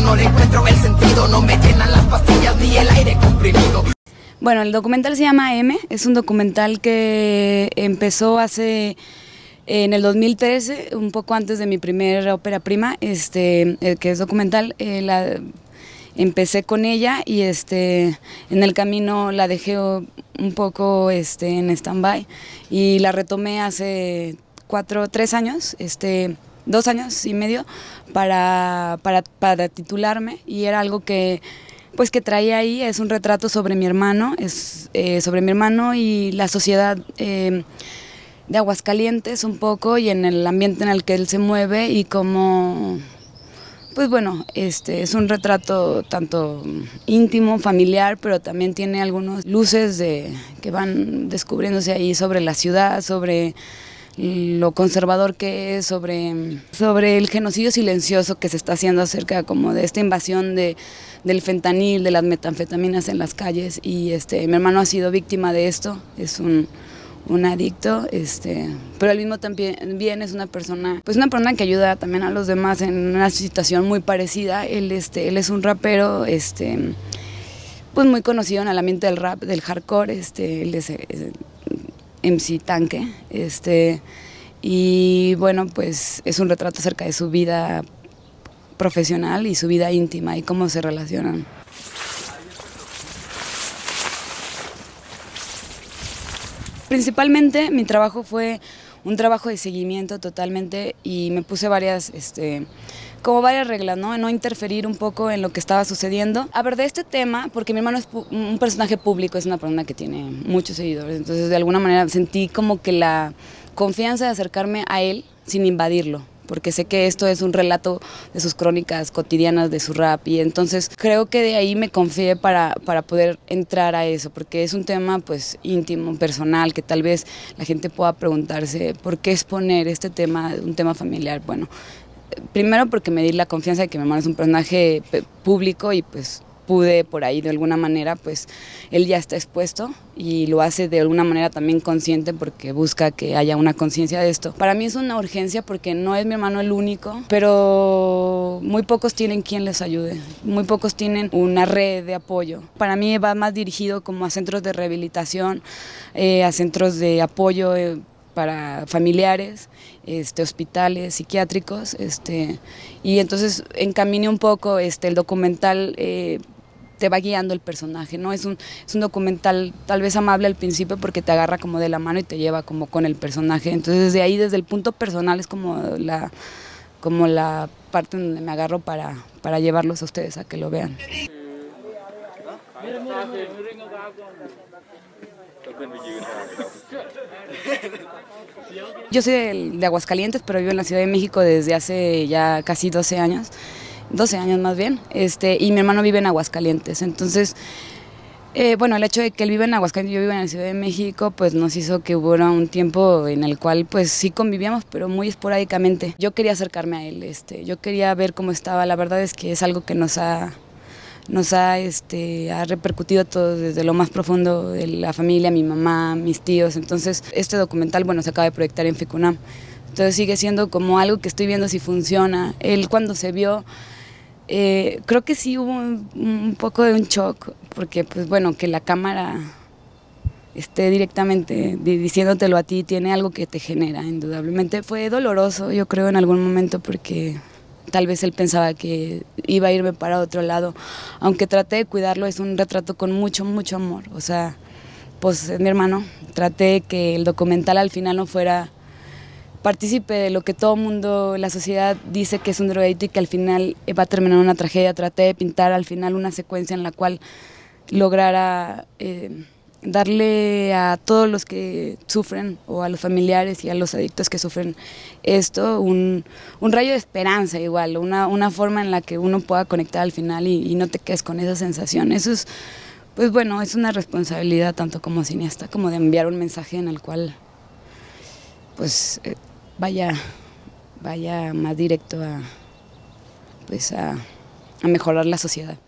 no le encuentro el sentido, no me llenan las pastillas ni el aire comprimido. Bueno, el documental se llama M, es un documental que empezó hace en el 2013, un poco antes de mi primera ópera prima, este, eh, que es documental, eh, la, empecé con ella y este, en el camino la dejé un poco este, en stand-by y la retomé hace cuatro, tres años. Este, dos años y medio para, para, para titularme y era algo que pues que traía ahí es un retrato sobre mi hermano, es eh, sobre mi hermano y la sociedad eh, de Aguascalientes un poco y en el ambiente en el que él se mueve y como pues bueno, este es un retrato tanto íntimo, familiar, pero también tiene algunas luces de, que van descubriéndose ahí sobre la ciudad, sobre lo conservador que es sobre, sobre el genocidio silencioso que se está haciendo acerca como de esta invasión del fentanil, de las metanfetaminas en las calles y este, mi hermano ha sido víctima de esto, es un, adicto, este, pero él mismo también es una persona, pues una persona que ayuda también a los demás en una situación muy parecida. Él, este, él es un rapero, este, pues muy conocido en el ambiente del rap, del hardcore, este, él MC Tanque. Este, y bueno, pues es un retrato acerca de su vida profesional y su vida íntima y cómo se relacionan. Principalmente mi trabajo fue un trabajo de seguimiento totalmente y me puse varias este, como varias reglas, ¿no? No interferir un poco en lo que estaba sucediendo. A ver, de este tema, porque mi hermano es un personaje público, es una persona que tiene muchos seguidores, entonces de alguna manera sentí como que la confianza de acercarme a él sin invadirlo porque sé que esto es un relato de sus crónicas cotidianas, de su rap, y entonces creo que de ahí me confié para, para poder entrar a eso, porque es un tema pues íntimo, personal, que tal vez la gente pueda preguntarse por qué exponer este tema, un tema familiar, bueno, primero porque me di la confianza de que mi hermano es un personaje público y pues pude por ahí de alguna manera, pues él ya está expuesto y lo hace de alguna manera también consciente porque busca que haya una conciencia de esto. Para mí es una urgencia porque no es mi hermano el único, pero muy pocos tienen quien les ayude, muy pocos tienen una red de apoyo. Para mí va más dirigido como a centros de rehabilitación, eh, a centros de apoyo. Eh, para familiares, este, hospitales psiquiátricos, este, y entonces encamine un poco este, el documental. Eh, te va guiando el personaje, ¿no? Es un, es un documental tal vez amable al principio porque te agarra como de la mano y te lleva como con el personaje. Entonces desde ahí, desde el punto personal, es como la, como la parte donde me agarro para, para llevarlos a ustedes a que lo vean. Yo soy de, Aguascalientes, pero vivo en la Ciudad de México desde hace ya casi 12 años, 12 años más bien, este, y mi hermano vive en Aguascalientes. Entonces, eh, bueno, el hecho de que él vive en Aguascalientes y yo vivo en la Ciudad de México, pues nos hizo que hubiera un tiempo en el cual pues sí convivíamos, pero muy esporádicamente. Yo quería acercarme a él, este, yo quería ver cómo estaba, la verdad es que es algo que nos ha nos ha, este, ha repercutido todo desde lo más profundo de la familia, mi mamá, mis tíos. Entonces, este documental, bueno, se acaba de proyectar en Ficunam Entonces sigue siendo como algo que estoy viendo si funciona. Él cuando se vio, eh, creo que sí hubo un, un, poco de un shock, porque pues bueno, que la cámara esté directamente diciéndotelo a ti tiene algo que te genera, indudablemente. Fue doloroso, yo creo, en algún momento, porque tal vez él pensaba que iba a irme para otro lado. Aunque traté de cuidarlo, es un retrato con mucho, mucho amor. O sea, pues eh, mi hermano. Traté que el documental al final no fuera partícipe de lo que todo mundo, la sociedad dice que es un drogadicto y que al final va a terminar una tragedia. Traté de pintar al final una secuencia en la cual lograra... Eh, darle a todos los que sufren o a los familiares y a los adictos que sufren esto un, rayo de esperanza igual, una, forma en la que uno pueda conectar al final y, no te quedes con esa sensación. Eso es, pues bueno, es una responsabilidad tanto como cineasta como de enviar un mensaje en el cual pues eh, vaya, vaya más directo a, pues a mejorar la sociedad.